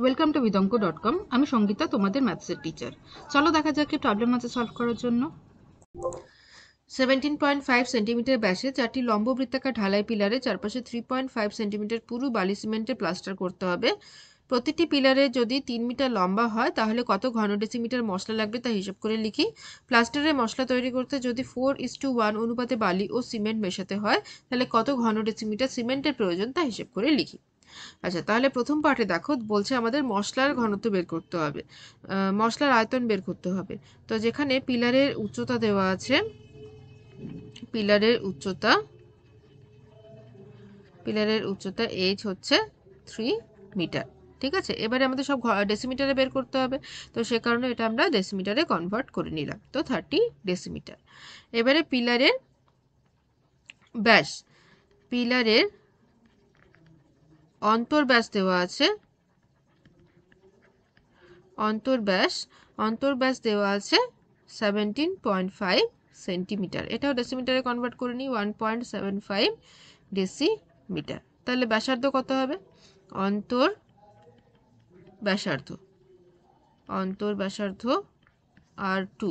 welcome to বিদঙ্ক dot com আমি সঙ্গীতা তোমাদের ম্যাথসের টিচার চলো দেখা যাক প্রবলেম আছে সলভ করার জন্য সেভেন্টিন পয়েন্ট ফাইভ সেন্টিমিটার ব্যাসে চারটি লম্ব বৃত্তাকার ঢালাই পিলারে চারপাশে থ্রি পয়েন্ট ফাইভ সেন্টিমিটার পুরো বালি সিমেন্টে প্লাস্টার করতে হবে প্রতিটি পিলারে যদি তিন মিটার লম্বা হয় তাহলে কত ঘন ডেসিমিটার মশলা লাগবে তা হিসাব করে লিখি প্লাস্টারের মশলা তৈরি করতে যদি ফোর ইস টু ওয়ান অনুপাতে বালি ও সিমেন্ট মেশাতে হয় তাহলে কত ঘন ডেসিমিটার সিমেন্টের প্রয়োজন তা হিসাব করে লিখি আচ্ছা তাহলে প্রথম পার্টে দেখো বলছে আমাদের মশলার ঘনত্ব বের করতে হবে মশলার আয়তন বের করতে হবে তো যেখানে পিলারের উচ্চতা দেওয়া আছে পিলারের উচ্চতা পিলারের উচ্চতা এইচ হচ্ছে থ্রি মিটার ঠিক আছে এবারে আমাদের সব ডেসিমিটারে বের করতে হবে তো সে কারণে এটা আমরা ডেসিমিটারে কনভার্ট করে নিলাম তো থার্টি ডেসিমিটার এবারে পিলারের ব্যাস পিলারের অন্তর্ব্যাস দেওয়া আছে অন্তর্ব্যাস অন্তর্ব্যাস দেওয়া আছে সেভেন্টিন পয়েন্ট ফাইভ সেন্টিমিটার এটাও ডেসিমিটারে কনভার্ট করে নিই one point seven five decimetre তাহলে ব্যাসার্ধ কত হবে অন্তর ব্যাসার্ধ অন্তর ব্যাসার্ধ আর টু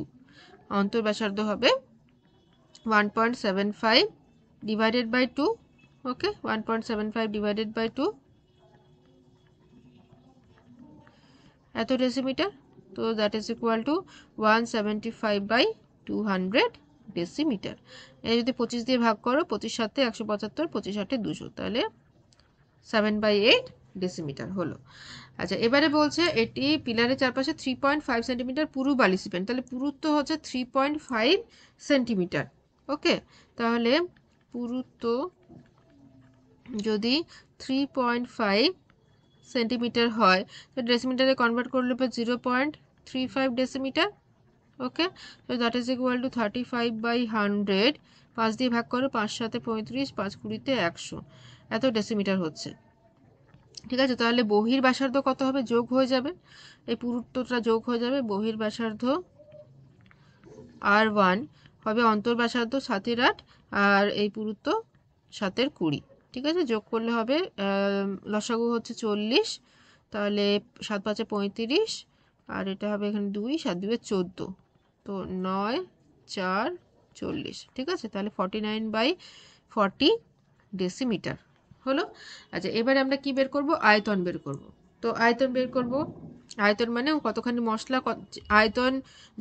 অন্তর ব্যাসার্ধ হবে one point seven five divided by two okay 1.75 divided by 2 এত ডেসিমিটার তো that is equal to one seventy five by two hundred decimetre এটা যদি পঁচিশ দিয়ে ভাগ করো পঁচিশ সাথে একশো পঁচাত্তর পঁচিশ আটে দুশো তাহলে সেভেন বাই এইট ডেসিমিটার হলো আচ্ছা এবারে বলছে এটি পিলারের চারপাশে থ্রি পয়েন্ট ফাইভ সেন্টিমিটার পুরু বালি সিমেন্ট তাহলে পুরুত্ব হচ্ছে three point five centimetre okay তাহলে পুরুত্ব যদি থ্রি পয়েন্ট ফাইভ সেন্টিমিটার হয় তো ডেসিমিটারে কনভার্ট করলে পর zero point three five decimetre okay তো that is equal to thirty five by hundred পাঁচ দিয়ে ভাগ করো পাঁচ সাথে পঁয়ত্রিশ পাঁচ কুড়িতে একশো এত ডেসিমিটার হচ্ছে ঠিক আছে তাহলে বহির ব্যাসার্ধ কত হবে যোগ হয়ে যাবে এই পুরুত্বটা যোগ হয়ে যাবে বহির ব্যাসার্ধ আর ওয়ান হবে অন্তর ব্যাসার্ধ সাতের আট আর এই পুরুত্ব সাতের কুড়ি ঠিক আছে যোগ করলে হবে লসাগু হচ্ছে চল্লিশ তাহলে সাত পাঁচে পঁয়ত্রিশ আর এটা হবে এখানে দুই সাত দুয়ে চোদ্দো তো নয় চার চল্লিশ ঠিক আছে তাহলে forty nine by forty decimetre হলো আচ্ছা এবারে আমরা কি বের করব আয়তন বের করব তো আয়তন বের করব আয়তন মানে কতখানি মশলা আয়তন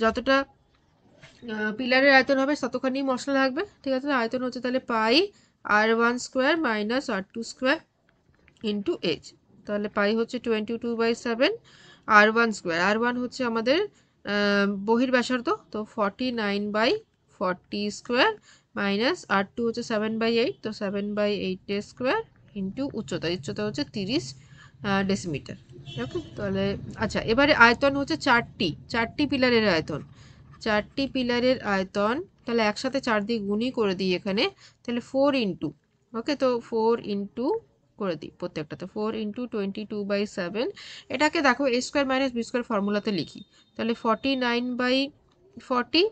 যতটা পিলারের আয়তন হবে ততখানি মশলা লাগবে ঠিক আছে আয়তন হচ্ছে তাহলে pi R one square minus R two square into H তাহলে পাই হচ্ছে twenty two by seven R one square R one হচ্ছে আমাদের বহির ব্যাসার্ধ তো forty nine by forty square minus R two হচ্ছে সেভেন বাই এইট তো seven by eight square into উচ্চতা উচ্চতা হচ্ছে তিরিশ ডেসিমিটার ওকে তাহলে আচ্ছা এবারে আয়তন হচ্ছে চারটি চারটি পিলারের আয়তন চারটি পিলারের আয়তন তাহলে একসাথে চার দিয়ে গুণই করে দিই এখানে তাহলে ফোর ইন্টু ওকে তো ফোর ইন্টু করে দিই প্রত্যেকটাতে four into twenty two by seven এটাকে দেখো A square minus B square ফর্মুলাতে লিখি তাহলে forty nine by forty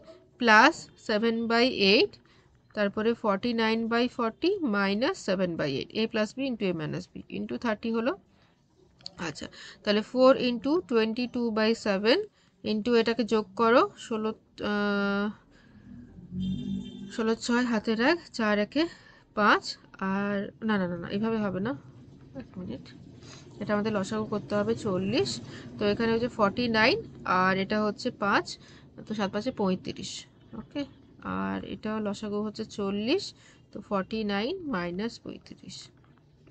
plus seven by eight তারপরে forty nine by forty minus seven by eight A plus B into A minus B into thirty হলো আচ্ছা তাহলে four into twenty two by seven into এটাকে যোগ করো ষোলো ষোলো ছয় হাতের এক চার একে পাঁচ আর না না না না এভাবে হবে না এক মিনিট এটা আমাদের লসাগু করতে হবে চল্লিশ তো এখানে হচ্ছে ফর্টি নাইন আর এটা হচ্ছে পাঁচ তো সাত পাঁচে পঁয়ত্রিশ ওকে আর এটা লসাগু হচ্ছে চল্লিশ তো ফর্টি নাইন মাইনাস পঁয়ত্রিশ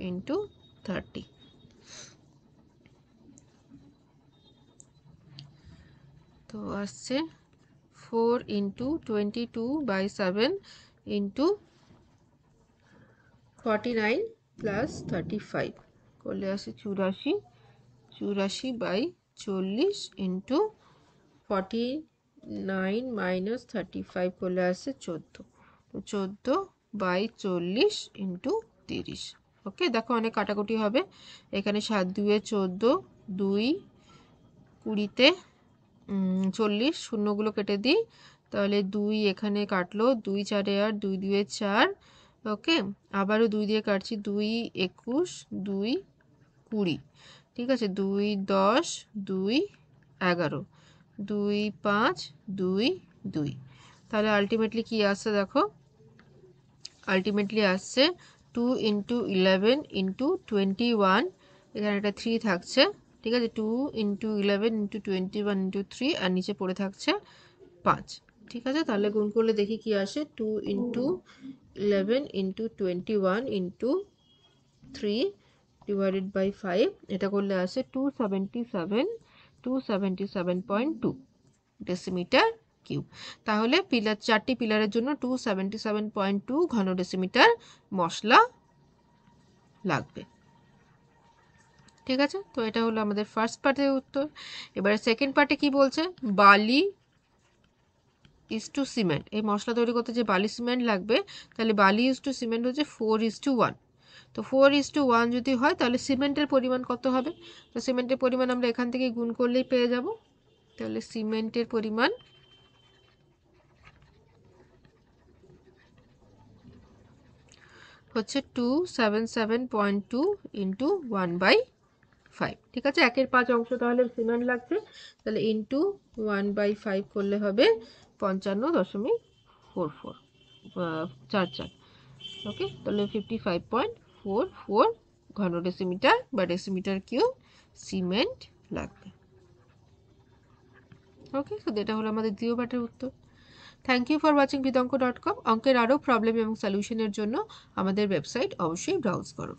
ইন্টু থার্টি তো আসছে four into twenty two by seven into forty nine plus thirty five করলে আসে চুরাশি চুরাশি বাই চল্লিশ into forty nine minus thirty five করলে আসে চোদ্দো তো চোদ্দো বাই চল্লিশ ইন্টু তিরিশ ওকে দেখো অনেক কাটাকুটি হবে এখানে সাত দুয়ে চোদ্দো দুই কুড়িতে চল্লিশ শূন্যগুলো কেটে দিই তাহলে দুই এখানে কাটলো দুই চারে আর দুই দুয়ে চার ওকে আবারও দুই দিয়ে কাটছি দুই একুশ দুই কুড়ি ঠিক আছে দুই দশ দুই এগারো দুই পাঁচ দুই দুই তাহলে আলটিমেটলি কি আসছে দেখো আলটিমেটলি আসছে two into eleven into twenty one এখানে একটা থ্রি থাকছে ঠিক আছে two into eleven into twenty one into three আর নিচে পড়ে থাকছে পাঁচ ঠিক আছে তাহলে গুণ করলে দেখি কি আসে two into eleven into twenty one into three divided by five এটা করলে আসে two seventy seven two seventy seven point two decimetre cube তাহলে পিলার চারটি পিলারের জন্য two seventy seven point two ঘন ডেসিমিটার মশলা লাগবে ঠিক আছে তো এটা হলো আমাদের ফার্স্ট পার্টের উত্তর এবারে সেকেন্ড পার্টে কি বলছে বালি ইস টু সিমেন্ট এই মশলা তৈরি করতে যে বালি সিমেন্ট লাগবে তাহলে বালি ইস টু সিমেন্ট হচ্ছে ফোর ইস টু ওয়ান তো ফোর ইস টু ওয়ান যদি হয় তাহলে সিমেন্টের পরিমাণ কত হবে তো সিমেন্টের পরিমাণ আমরা এখান থেকে গুণ করলেই পেয়ে যাব তাহলে সিমেন্টের পরিমাণ হচ্ছে two seven seven point two into one by five ঠিক আছে একের পাঁচ অংশ তাহলে সিমেন্ট লাগছে তাহলে ইন্টু ওয়ান বাই ফাইভ করলে হবে পঞ্চান্ন দশমিক ফোর ফোর চার চার ওকে তাহলে fifty five point four four ঘন ডেসিমিটার বা ডেসিমিটার কিউব সিমেন্ট লাগবে ওকে তো এটা হলো আমাদের দ্বিতীয় ব্যাটের উত্তর থ্যাংক ইউ ফর ওয়াচিং বিদঙ্ক ডট কম অঙ্কের আরও প্রবলেম এবং সলিউশনের জন্য আমাদের ওয়েবসাইট অবশ্যই ব্রাউজ করো